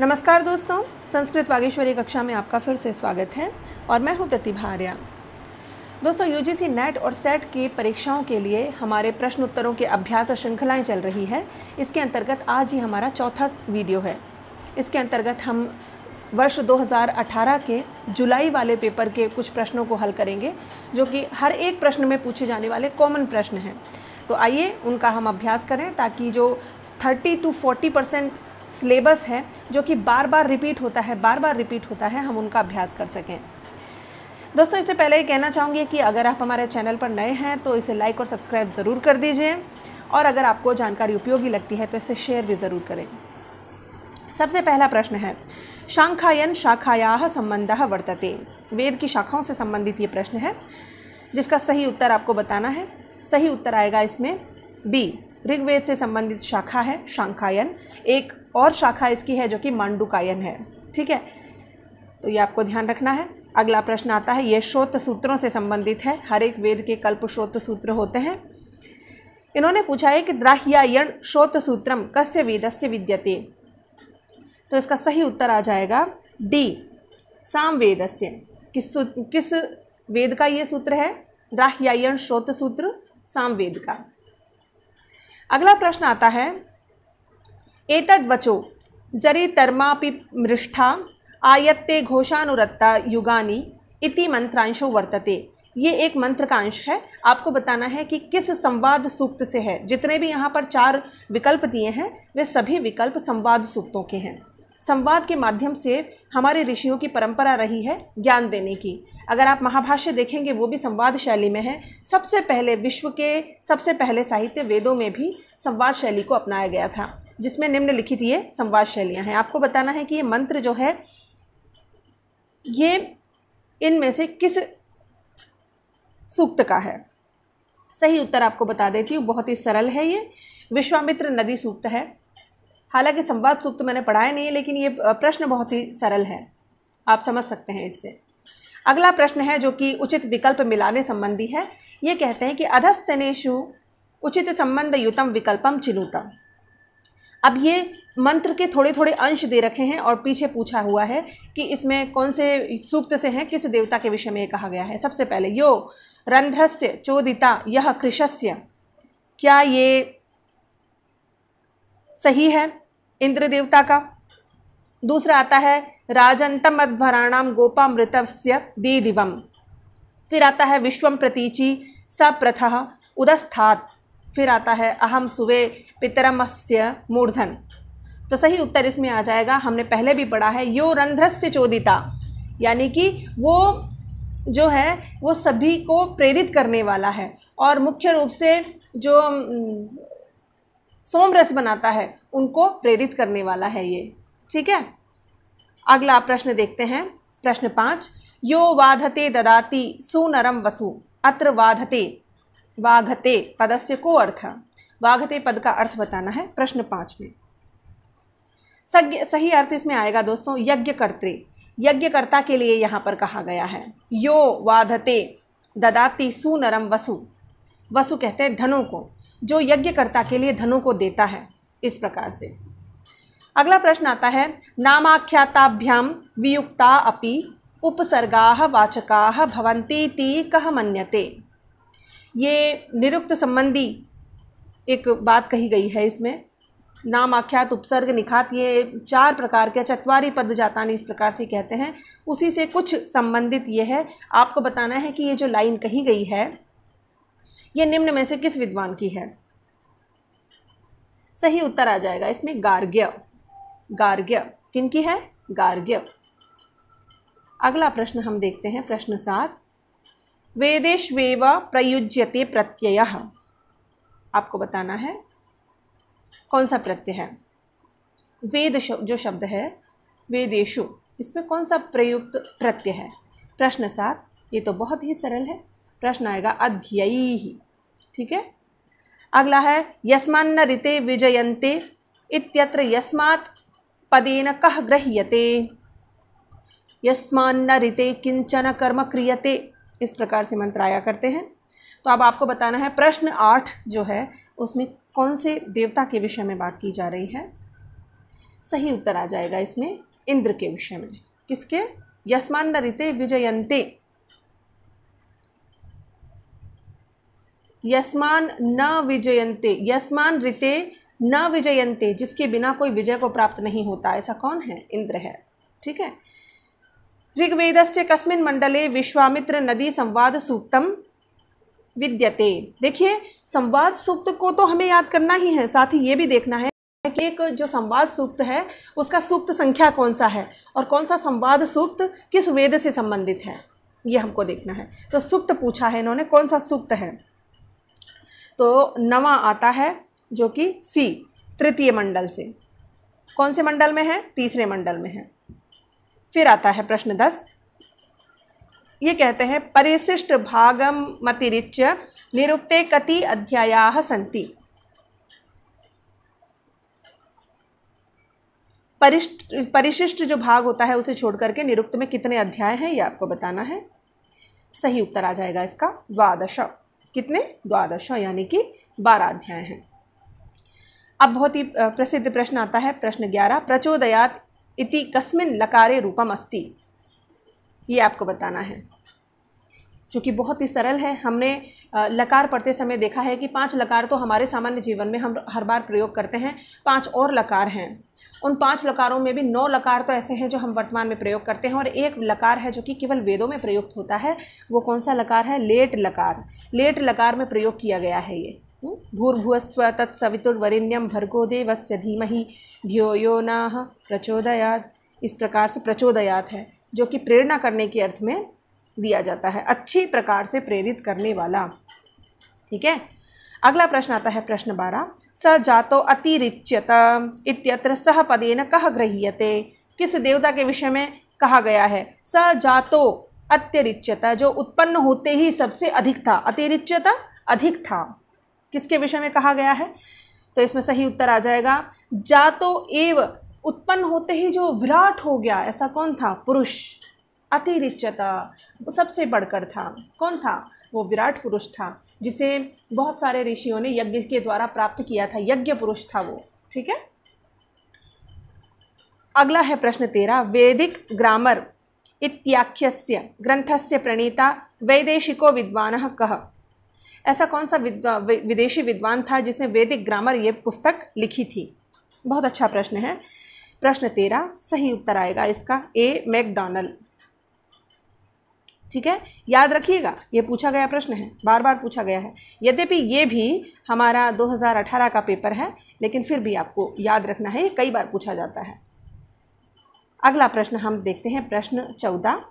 नमस्कार दोस्तों संस्कृत वागेश्वरी कक्षा में आपका फिर से स्वागत है और मैं हूँ प्रतिभा आर्या दोस्तों यूजीसी नेट और सेट की परीक्षाओं के लिए हमारे प्रश्न उत्तरों के अभ्यास श्रृंखलाएं चल रही है इसके अंतर्गत आज ही हमारा चौथा वीडियो है इसके अंतर्गत हम वर्ष 2018 के जुलाई वाले पेपर के कुछ प्रश्नों को हल करेंगे जो कि हर एक प्रश्न में पूछे जाने वाले कॉमन प्रश्न हैं तो आइए उनका हम अभ्यास करें ताकि जो 30 टू 40 परसेंट सिलेबस है जो कि बार बार रिपीट होता है बार बार रिपीट होता है हम उनका अभ्यास कर सकें दोस्तों इससे पहले ये कहना चाहूँगी कि अगर आप हमारे चैनल पर नए हैं तो इसे लाइक और सब्सक्राइब ज़रूर कर दीजिए और अगर आपको जानकारी उपयोगी लगती है तो इसे शेयर भी ज़रूर करें सबसे पहला प्रश्न है शाखायन शाखाया संबंध वर्तते वेद की शाखाओं से संबंधित ये प्रश्न है जिसका सही उत्तर आपको बताना है सही उत्तर आएगा इसमें बी ऋग्वेद से संबंधित शाखा है शांखायन एक और शाखा इसकी है जो कि मांडुकायन है ठीक है तो ये आपको ध्यान रखना है अगला प्रश्न आता है ये श्रोत सूत्रों से संबंधित है हर एक वेद के कल्प श्रोत सूत्र होते हैं इन्होंने पूछा है कि द्राह्यायण श्रोत सूत्रम कस्य वेदस्य विद्यते तो इसका सही उत्तर आ जाएगा डी से किस किस वेद का ये सूत्र है द्राह्यायण श्रोत सूत्र सामवेद का अगला प्रश्न आता है एतद वचो जरी तर्मापि मृष्ठा आयत्ते घोषानुरत्ता युगानी इति मंत्रांशो वर्तते ये एक मंत्र का अंश है आपको बताना है कि किस संवाद सूक्त से है जितने भी यहाँ पर चार विकल्प दिए हैं वे सभी विकल्प संवाद सूक्तों के हैं संवाद के माध्यम से हमारे ऋषियों की परंपरा रही है ज्ञान देने की अगर आप महाभाष्य देखेंगे वो भी संवाद शैली में है सबसे पहले विश्व के सबसे पहले साहित्य वेदों में भी संवाद शैली को अपनाया गया था जिसमें निम्नलिखित ये संवाद शैलियाँ हैं आपको बताना है कि ये मंत्र जो है ये इनमें से किस सूक्त का है सही उत्तर आपको बता देती हूँ बहुत ही सरल है ये विश्वामित्र नदी सूक्त है हालांकि संवाद सूक्त तो मैंने पढ़ाया नहीं है लेकिन ये प्रश्न बहुत ही सरल है आप समझ सकते हैं इससे अगला प्रश्न है जो कि उचित विकल्प मिलाने संबंधी है ये कहते हैं कि अधस्तनेशु उचित संबंध युतम विकल्पम चिनुतम अब ये मंत्र के थोड़े थोड़े अंश दे रखे हैं और पीछे पूछा हुआ है कि इसमें कौन से सूक्त से हैं किस देवता के विषय में ये कहा गया है सबसे पहले यो रंध्रस्य चोदिता यह कृषस्य क्या ये सही है इंद्र देवता का दूसरा आता है राजंतम अध्वराणाम गोपा मृतस्य दे दिवम फिर आता है विश्वम प्रतीचि प्रथा उदस्थात फिर आता है अहम सुवे पितरमस्य मूर्धन तो सही उत्तर इसमें आ जाएगा हमने पहले भी पढ़ा है यो रंध्रस्य चोदिता यानी कि वो जो है वो सभी को प्रेरित करने वाला है और मुख्य रूप से जो सोमरस बनाता है उनको प्रेरित करने वाला है ये ठीक है अगला प्रश्न देखते हैं प्रश्न पाँच यो वाधते ददाति सुनरम वसु अत्र वाधते वाघते पदस्य को अर्थ वाघते पद का अर्थ बताना है प्रश्न पाँच में सज्ञ सही अर्थ इसमें आएगा दोस्तों यज्ञ यज्ञकर्ता के लिए यहाँ पर कहा गया है यो वाधते ददाति सुनरम वसु वसु कहते हैं धनों को जो यज्ञकर्ता के लिए धनों को देता है इस प्रकार से अगला प्रश्न आता है नामाख्याताभ्याम वियुक्ता अपि उपसर्गा वाचका भवंती कह मन्यते ये निरुक्त संबंधी एक बात कही गई है इसमें नाम आख्यात उपसर्ग निखात ये चार प्रकार के चतवारी पद जाता इस प्रकार से कहते हैं उसी से कुछ संबंधित ये है आपको बताना है कि ये जो लाइन कही गई है ये निम्न में से किस विद्वान की है सही उत्तर आ जाएगा इसमें गार्ग्य गार्ग्य किनकी है गार्ग्य अगला प्रश्न हम देखते हैं प्रश्न सात वेदेश्वेव प्रयुज्यते प्रत्यय आपको बताना है कौन सा प्रत्यय है वेद जो शब्द है वेदेशु इसमें कौन सा प्रयुक्त प्रत्यय है प्रश्न सात ये तो बहुत ही सरल है प्रश्न आएगा अध्ययी ठीक है अगला है यस्मान्न ऋते विजयन्ते इत्यत्र यस्मात् पदेन कह गृह्यते यस्मान्न ऋते किंचन कर्म क्रियते इस प्रकार से मंत्र आया करते हैं तो अब आपको बताना है प्रश्न आठ जो है उसमें कौन से देवता के विषय में बात की जा रही है सही उत्तर आ जाएगा इसमें इंद्र के विषय में किसके यस्मान्न ऋते विजयंते यस्मान न विजयंते यस्मान ऋते न विजयंते जिसके बिना कोई विजय को प्राप्त नहीं होता ऐसा कौन है इंद्र है ठीक है ऋग्वेद से कस्मिन मंडले विश्वामित्र नदी संवाद सूक्तम विद्यते देखिए संवाद सूक्त को तो हमें याद करना ही है साथ ही ये भी देखना है कि एक जो संवाद सूक्त है उसका सूक्त संख्या कौन सा है और कौन सा संवाद सूक्त किस वेद से संबंधित है ये हमको देखना है तो सूक्त पूछा है इन्होंने कौन सा सूक्त है तो नवा आता है जो कि सी तृतीय मंडल से कौन से मंडल में है तीसरे मंडल में है फिर आता है प्रश्न दस ये कहते हैं परिशिष्ट भागम मतिरिच्य निरुक्ते कति अध्याया सन्ति परिष्ट परिशिष्ट जो भाग होता है उसे छोड़ करके निरुक्त में कितने अध्याय हैं ये आपको बताना है सही उत्तर आ जाएगा इसका द्वादश कितने द्वादशों यानी कि बारह अध्याय हैं अब बहुत ही प्रसिद्ध प्रश्न आता है प्रश्न ग्यारह प्रचोदयात इति कस्मिन लकारे रूपम अस्ति ये आपको बताना है चूँकि बहुत ही सरल है हमने लकार पढ़ते समय देखा है कि पांच लकार तो हमारे सामान्य जीवन में हम हर बार प्रयोग करते हैं पांच और लकार हैं उन पांच लकारों में भी नौ लकार तो ऐसे हैं जो हम वर्तमान में प्रयोग करते हैं और एक लकार है जो कि केवल वेदों में प्रयुक्त होता है वो कौन सा लकार है लेट लकार लेट लकार में प्रयोग किया गया है ये हम्म? भूर्भुवस्व तत्सवितुर्वरिण्यम भर्गो देवस्य धीमहि धियो यो नाह प्रचोदयात इस प्रकार से प्रचोदयात है जो कि प्रेरणा करने के अर्थ में दिया जाता है अच्छी प्रकार से प्रेरित करने वाला ठीक है अगला प्रश्न आता है प्रश्न बारह स जातो अतिरिच्यत इत्यत्र सह पदेन कह गृह्यते किस देवता के विषय में कहा गया है स जातो अत्यरिच्यता जो उत्पन्न होते ही सबसे अधिक था अतिरिच्यता अधिक था किसके विषय में कहा गया है तो इसमें सही उत्तर आ जाएगा जातो एव उत्पन्न होते ही जो विराट हो गया ऐसा कौन था पुरुष अतिरिच्यता सबसे बढ़कर था कौन था वो विराट पुरुष था जिसे बहुत सारे ऋषियों ने यज्ञ के द्वारा प्राप्त किया था यज्ञ पुरुष था वो ठीक है अगला है प्रश्न तेरा वैदिक ग्रामर इत्याख्यस्य ग्रंथस्य प्रणीता वैदेशिको विद्वान कह ऐसा कौन सा विद्वा, विदेशी विद्वान था जिसने वैदिक ग्रामर ये पुस्तक लिखी थी बहुत अच्छा प्रश्न है प्रश्न तेरह सही उत्तर आएगा इसका ए मैकडोनल्ड ठीक है याद रखिएगा ये पूछा गया प्रश्न है बार बार पूछा गया है यद्यपि ये भी हमारा 2018 का पेपर है लेकिन फिर भी आपको याद रखना है ये कई बार पूछा जाता है अगला प्रश्न हम देखते हैं प्रश्न चौदह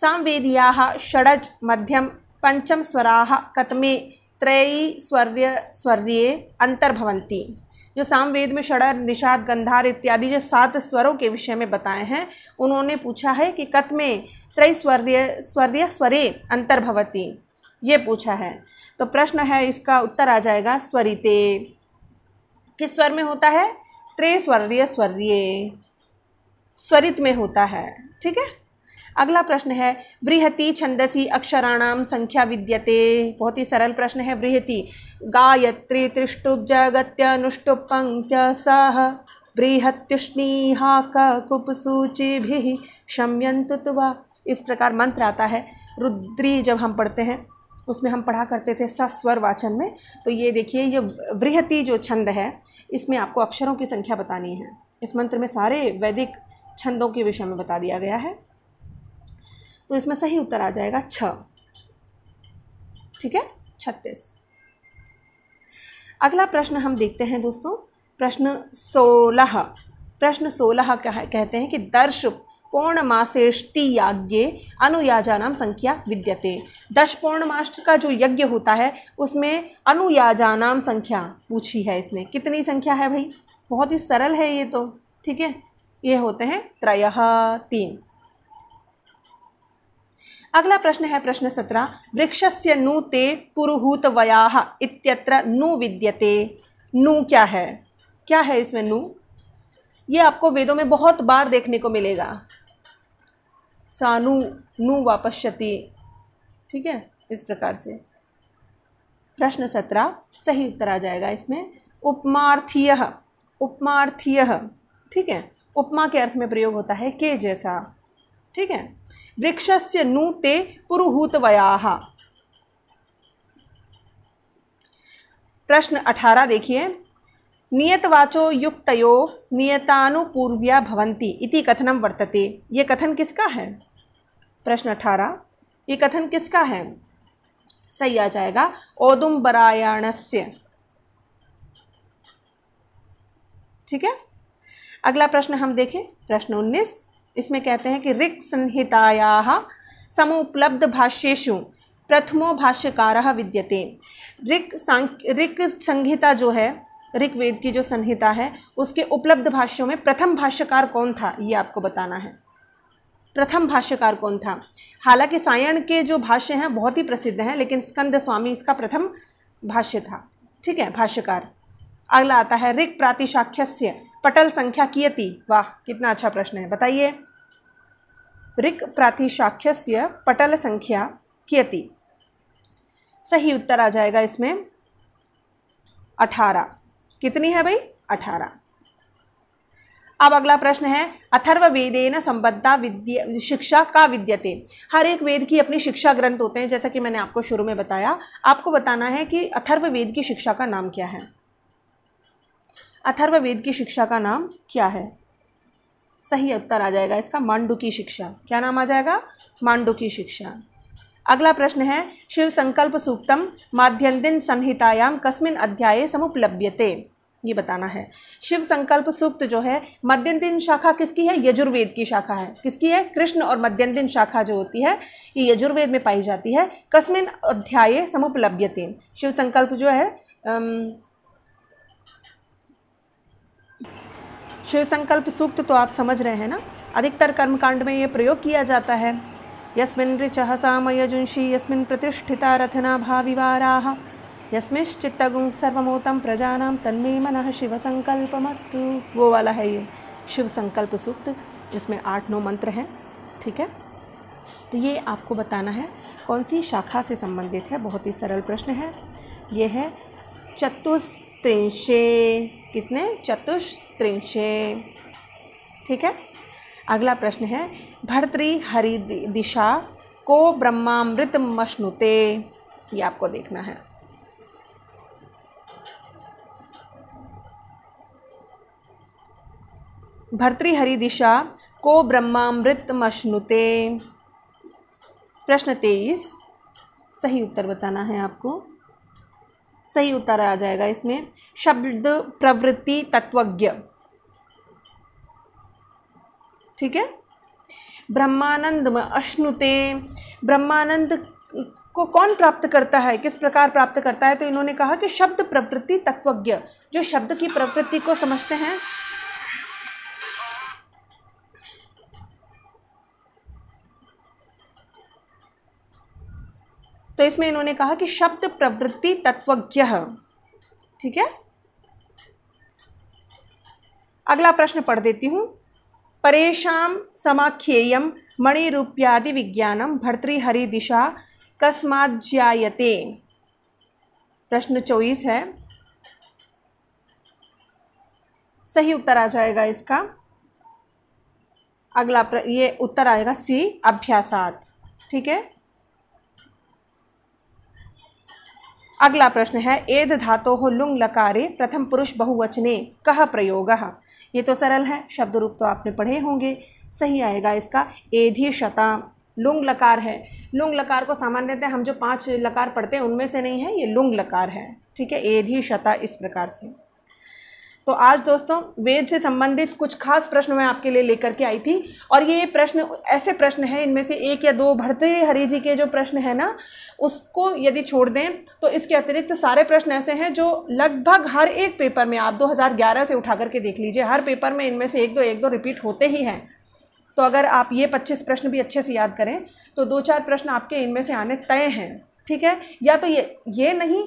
सामवेदिया षडज मध्यम पंचम स्वरा कतमे त्रयी स्वर्य स्वर्य अंतर्भवंती जो सामवेद में षडर निषाद गंधार इत्यादि जो सात स्वरों के विषय में बताए हैं उन्होंने पूछा है कि कत में त्रैस्वर्य स्वर्य स्वरे अंतर्भवती ये पूछा है तो प्रश्न है इसका उत्तर आ जाएगा स्वरिते किस स्वर में होता है त्रेस्वर्य स्वर्य स्वरित में होता है ठीक है अगला प्रश्न है बृहति छंदसी अक्षराणाम संख्या विद्यते बहुत ही सरल प्रश्न है बृहति गायत्री त्रिष्टुप जगत्य अनुष्टुप पंक्त्य सह बृहत्युष्णीहा कुपसूचि शम्यंतु तुवा इस प्रकार मंत्र आता है रुद्री जब हम पढ़ते हैं उसमें हम पढ़ा करते थे सस्वर वाचन में तो ये देखिए ये वृहति जो छंद है इसमें आपको अक्षरों की संख्या बतानी है इस मंत्र में सारे वैदिक छंदों के विषय में बता दिया गया है तो इसमें सही उत्तर आ जाएगा छ ठीक है छत्तीस अगला प्रश्न हम देखते हैं दोस्तों प्रश्न सोलह प्रश्न सोलह कह, कहते हैं कि दर्श पौर्णमासेष्टि याज्ञे अनुयाजानाम संख्या विद्यते दश पूर्णमाष्ट का जो यज्ञ होता है उसमें अनुयाजानाम संख्या पूछी है इसने कितनी संख्या है भाई बहुत ही सरल है ये तो ठीक है ये होते हैं त्रय तीन अगला प्रश्न है प्रश्न सत्रह वृक्ष से नु ते वयाह इत्यत्र नु विद्यते नु क्या है क्या है इसमें नु ये आपको वेदों में बहुत बार देखने को मिलेगा सानु नु वापस्यति ठीक है इस प्रकार से प्रश्न सत्रह सही उत्तर आ जाएगा इसमें उपमार्थीय उपमार्थीय ठीक है उपमा के अर्थ में प्रयोग होता है के जैसा ठीक है वृक्षस्य नु ते पुरुहूतवया प्रश्न अठारह देखिए नियतवाचो युक्तयो नियतानुपूर्व्या भवंती इति कथनम वर्तते ये कथन किसका है प्रश्न अठारह ये कथन किसका है सही आ जाएगा से ठीक है अगला प्रश्न हम देखें प्रश्न उन्नीस इसमें कहते हैं कि ऋक् संहिताया समुपलब्ध भाष्येशु प्रथमो भाष्यकार विद्यते ऋक् ऋक् संहिता जो है ऋग्वेद की जो संहिता है उसके उपलब्ध भाष्यों में प्रथम भाष्यकार कौन था ये आपको बताना है प्रथम भाष्यकार कौन था हालांकि सायण के जो भाष्य हैं बहुत ही प्रसिद्ध हैं लेकिन स्कंद स्वामी इसका प्रथम भाष्य था ठीक है भाष्यकार अगला आता है ऋग प्रातिशाख्य पटल संख्या कियती वाह कितना अच्छा प्रश्न है बताइए ऋक् प्रातिशाख्य पटल संख्या कियती सही उत्तर आ जाएगा इसमें अठारह कितनी है भाई अठारह अब अगला प्रश्न है अथर्व वेदेन संबद्धा विद्या शिक्षा का विद्यते हर एक वेद की अपनी शिक्षा ग्रंथ होते हैं जैसा कि मैंने आपको शुरू में बताया आपको बताना है कि अथर्व वेद की शिक्षा का नाम क्या है अथर्व वेद की शिक्षा का नाम क्या है सही उत्तर आ जाएगा इसका मांडू की शिक्षा क्या नाम आ जाएगा मांडू की शिक्षा अगला प्रश्न है शिव संकल्प सूक्तम माध्यंदिन संहितायाम कस्मिन अध्याये समुपलभ्यते ये बताना है शिव संकल्प सूक्त जो है मध्यंतिन शाखा किसकी है यजुर्वेद की शाखा है किसकी है कृष्ण और मध्यंतिन शाखा जो होती है ये यजुर्वेद में पाई जाती है कस्मिन अध्याय समुपलभ्यते शिव संकल्प जो है शिव संकल्प सूक्त तो आप समझ रहे हैं ना अधिकतर कर्मकांड में ये प्रयोग किया जाता है यस्मिन् ऋचः मयजुंशी यस्मिन प्रतिष्ठिता रथना भाविवाराः यस्मिश्चित्तगुं सर्वमोतं प्रजानां तन्मे मन शिव शिवसंकल्पमस्तु वो वाला है ये शिव संकल्प सूक्त जिसमें आठ नौ मंत्र हैं ठीक है तो ये आपको बताना है कौन सी शाखा से संबंधित है बहुत ही सरल प्रश्न है ये है चतुस त्रिंशे कितने चतुस्त्रिंशे ठीक है अगला प्रश्न है भर्तरी हरि दिशा को ब्रह्मामृत मश्नुते ये आपको देखना है हरि दिशा को ब्रह्मामृत मश्नुते प्रश्न तेईस सही उत्तर बताना है आपको सही उत्तर आ जाएगा इसमें शब्द प्रवृत्ति तत्वज्ञ ठीक है ब्रह्मानंद में अश्नुते ब्रह्मानंद को कौन प्राप्त करता है किस प्रकार प्राप्त करता है तो इन्होंने कहा कि शब्द प्रवृत्ति तत्वज्ञ जो शब्द की प्रवृत्ति को समझते हैं तो इसमें इन्होंने कहा कि शब्द प्रवृत्ति तत्वज्ञ ठीक है अगला प्रश्न पढ़ देती हूँ परेशान समाख्येयम मणिरूप्यादि विज्ञानम भर्तृहरिदिशा जायते प्रश्न चौबीस है सही उत्तर आ जाएगा इसका अगला ये उत्तर आएगा सी अभ्यासात ठीक है अगला प्रश्न है एद धातो हो लुंग लकारे प्रथम पुरुष बहुवचने कह प्रयोग ये तो सरल है शब्द रूप तो आपने पढ़े होंगे सही आएगा इसका एधि शता लुंग लकार है लुंग लकार को सामान्यतः हम जो पांच लकार पढ़ते हैं उनमें से नहीं है ये लुंग लकार है ठीक है एधि शता इस प्रकार से तो आज दोस्तों वेद से संबंधित कुछ खास प्रश्न मैं आपके लिए लेकर के आई थी और ये प्रश्न ऐसे प्रश्न हैं इनमें से एक या दो भरते हरी जी के जो प्रश्न है ना उसको यदि छोड़ दें तो इसके अतिरिक्त सारे प्रश्न ऐसे हैं जो लगभग हर एक पेपर में आप 2011 से उठा करके देख लीजिए हर पेपर में इनमें से एक दो एक दो रिपीट होते ही हैं तो अगर आप ये पच्चीस प्रश्न भी अच्छे से याद करें तो दो चार प्रश्न आपके इनमें से आने तय हैं ठीक है या तो ये ये नहीं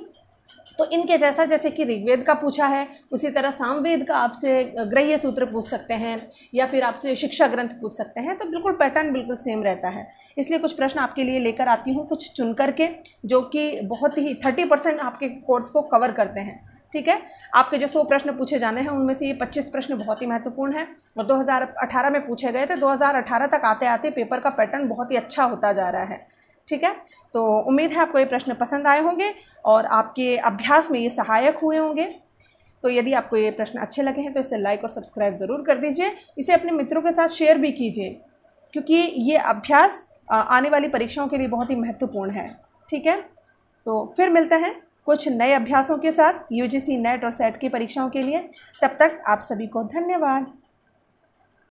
तो इनके जैसा जैसे कि ऋग्वेद का पूछा है उसी तरह सामवेद का आपसे ग्रह्य सूत्र पूछ सकते हैं या फिर आपसे शिक्षा ग्रंथ पूछ सकते हैं तो बिल्कुल पैटर्न बिल्कुल सेम रहता है इसलिए कुछ प्रश्न आपके लिए लेकर आती हूँ कुछ चुन करके जो कि बहुत ही थर्टी परसेंट आपके कोर्स को कवर करते हैं ठीक है आपके जो सौ प्रश्न पूछे जाने हैं उनमें से ये पच्चीस प्रश्न बहुत ही महत्वपूर्ण है और 2018 में पूछे गए थे 2018 तक आते आते पेपर का पैटर्न बहुत ही अच्छा होता जा रहा है ठीक है तो उम्मीद है आपको ये प्रश्न पसंद आए होंगे और आपके अभ्यास में ये सहायक हुए होंगे तो यदि आपको ये प्रश्न अच्छे लगे हैं तो इसे लाइक और सब्सक्राइब ज़रूर कर दीजिए इसे अपने मित्रों के साथ शेयर भी कीजिए क्योंकि ये अभ्यास आने वाली परीक्षाओं के लिए बहुत ही महत्वपूर्ण है ठीक है तो फिर मिलते हैं कुछ नए अभ्यासों के साथ यूजीसी नेट और सेट की परीक्षाओं के लिए तब तक आप सभी को धन्यवाद